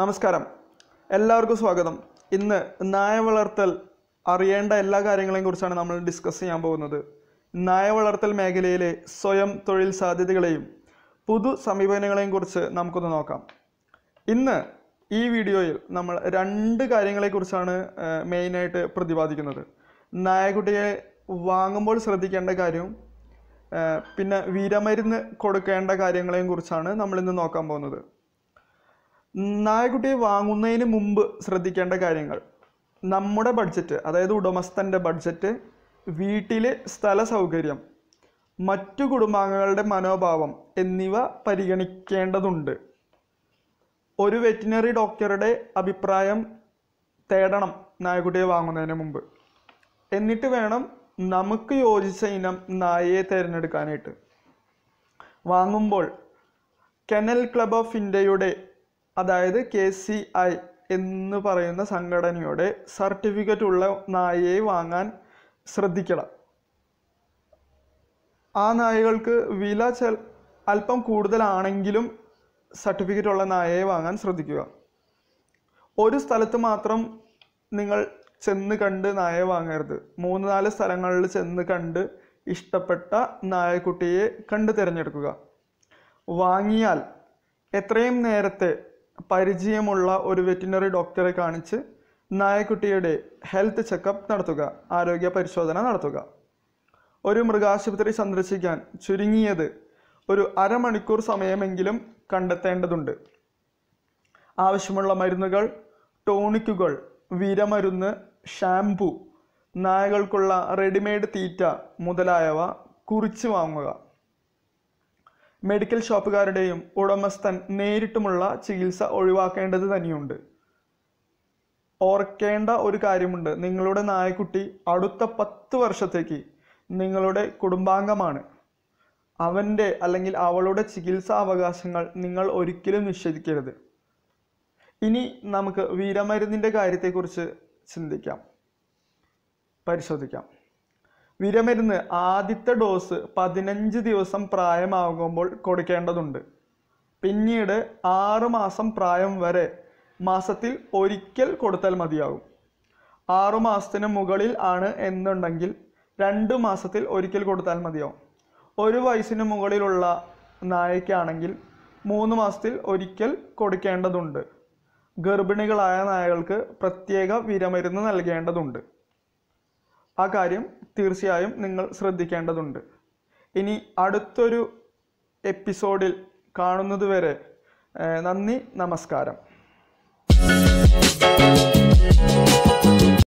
നമസ്കാരം എല്ലാവർക്കും സ്വാഗതം ഇന്ന് നായ വളർത്തൽ അറിയേണ്ട എല്ലാ കാര്യങ്ങളെയും കുറിച്ചാണ് നമ്മൾ ഡിസ്കസ് ചെയ്യാൻ പോകുന്നത് നായ വളർത്തൽ മേഖലയിലെ സ്വയം തൊഴിൽ സാധ്യതകളെയും പുതു സമീപനങ്ങളെയും കുറിച്ച് നമുക്കൊന്ന് നോക്കാം ഇന്ന് ഈ വീഡിയോയിൽ നമ്മൾ രണ്ട് കാര്യങ്ങളെക്കുറിച്ചാണ് മെയിനായിട്ട് പ്രതിപാദിക്കുന്നത് നായകുട്ടിയെ വാങ്ങുമ്പോൾ ശ്രദ്ധിക്കേണ്ട കാര്യവും പിന്നെ വീരമരുന്ന് കൊടുക്കേണ്ട കാര്യങ്ങളെയും കുറിച്ചാണ് നമ്മളിന്ന് നോക്കാൻ പോകുന്നത് നായക്കുട്ടിയെ വാങ്ങുന്നതിന് മുമ്പ് ശ്രദ്ധിക്കേണ്ട കാര്യങ്ങൾ നമ്മുടെ ബഡ്ജറ്റ് അതായത് ഉടമസ്ഥൻ്റെ ബഡ്ജറ്റ് വീട്ടിലെ സ്ഥല സൗകര്യം മറ്റു കുടുംബാംഗങ്ങളുടെ മനോഭാവം എന്നിവ പരിഗണിക്കേണ്ടതുണ്ട് ഒരു വെറ്റിനറി ഡോക്ടറുടെ അഭിപ്രായം തേടണം നായക്കുട്ടിയെ വാങ്ങുന്നതിന് മുമ്പ് എന്നിട്ട് വേണം നമുക്ക് യോജിച്ച ഇനം നായയെ തിരഞ്ഞെടുക്കാനായിട്ട് വാങ്ങുമ്പോൾ കെനൽ ക്ലബ് ഓഫ് ഇന്ത്യയുടെ അതായത് കെ സി ഐ എന്ന് പറയുന്ന സംഘടനയുടെ സർട്ടിഫിക്കറ്റ് ഉള്ള നായയെ വാങ്ങാൻ ശ്രദ്ധിക്കണം ആ നായകൾക്ക് വില ചെ അല്പം കൂടുതലാണെങ്കിലും സർട്ടിഫിക്കറ്റ് ഉള്ള നായയെ വാങ്ങാൻ ശ്രദ്ധിക്കുക ഒരു സ്ഥലത്ത് മാത്രം നിങ്ങൾ ചെന്ന് കണ്ട് നായയെ വാങ്ങരുത് മൂന്ന് നാല് സ്ഥലങ്ങളിൽ ചെന്ന് കണ്ട് ഇഷ്ടപ്പെട്ട നായക്കുട്ടിയെ കണ്ട് തിരഞ്ഞെടുക്കുക വാങ്ങിയാൽ എത്രയും നേരത്തെ പരിചയമുള്ള ഒരു വെറ്റിനറി ഡോക്ടറെ കാണിച്ച് നായക്കുട്ടിയുടെ ഹെൽത്ത് ചെക്കപ്പ് നടത്തുക ആരോഗ്യ പരിശോധന നടത്തുക ഒരു മൃഗാശുപത്രി സന്ദർശിക്കാൻ ചുരുങ്ങിയത് ഒരു അരമണിക്കൂർ സമയമെങ്കിലും കണ്ടെത്തേണ്ടതുണ്ട് ആവശ്യമുള്ള മരുന്നുകൾ ടോണിക്കുകൾ വിരമരുന്ന് ഷാംപൂ നായകൾക്കുള്ള റെഡിമെയ്ഡ് തീറ്റ മുതലായവ കുറിച്ച് വാങ്ങുക മെഡിക്കൽ ഷോപ്പുകാരുടെയും ഉടമസ്ഥൻ നേരിട്ടുമുള്ള ചികിത്സ ഒഴിവാക്കേണ്ടത് തന്നെയുണ്ട് ഓർക്കേണ്ട ഒരു കാര്യമുണ്ട് നിങ്ങളുടെ നായക്കുട്ടി അടുത്ത പത്ത് വർഷത്തേക്ക് നിങ്ങളുടെ കുടുംബാംഗമാണ് അവൻ്റെ അല്ലെങ്കിൽ അവളുടെ ചികിത്സാ അവകാശങ്ങൾ നിങ്ങൾ ഒരിക്കലും നിഷേധിക്കരുത് ഇനി നമുക്ക് വീരമരുന്നിൻ്റെ കാര്യത്തെക്കുറിച്ച് ചിന്തിക്കാം പരിശോധിക്കാം വിരമരുന്ന് ആദ്യത്തെ ഡോസ് പതിനഞ്ച് ദിവസം പ്രായമാകുമ്പോൾ കൊടുക്കേണ്ടതുണ്ട് പിന്നീട് ആറുമാസം മാസം പ്രായം വരെ മാസത്തിൽ ഒരിക്കൽ കൊടുത്താൽ മതിയാകും ആറുമാസത്തിന് മുകളിൽ ആണ് എന്നുണ്ടെങ്കിൽ രണ്ട് മാസത്തിൽ ഒരിക്കൽ കൊടുത്താൽ മതിയാവും ഒരു വയസ്സിന് മുകളിലുള്ള നായയ്ക്കാണെങ്കിൽ മൂന്ന് മാസത്തിൽ ഒരിക്കൽ കൊടുക്കേണ്ടതുണ്ട് ഗർഭിണികളായ നായകൾക്ക് പ്രത്യേക വിരമരുന്ന് നൽകേണ്ടതുണ്ട് ആ കാര്യം തീർച്ചയായും നിങ്ങൾ ശ്രദ്ധിക്കേണ്ടതുണ്ട് ഇനി അടുത്തൊരു എപ്പിസോഡിൽ കാണുന്നതുവരെ നന്ദി നമസ്കാരം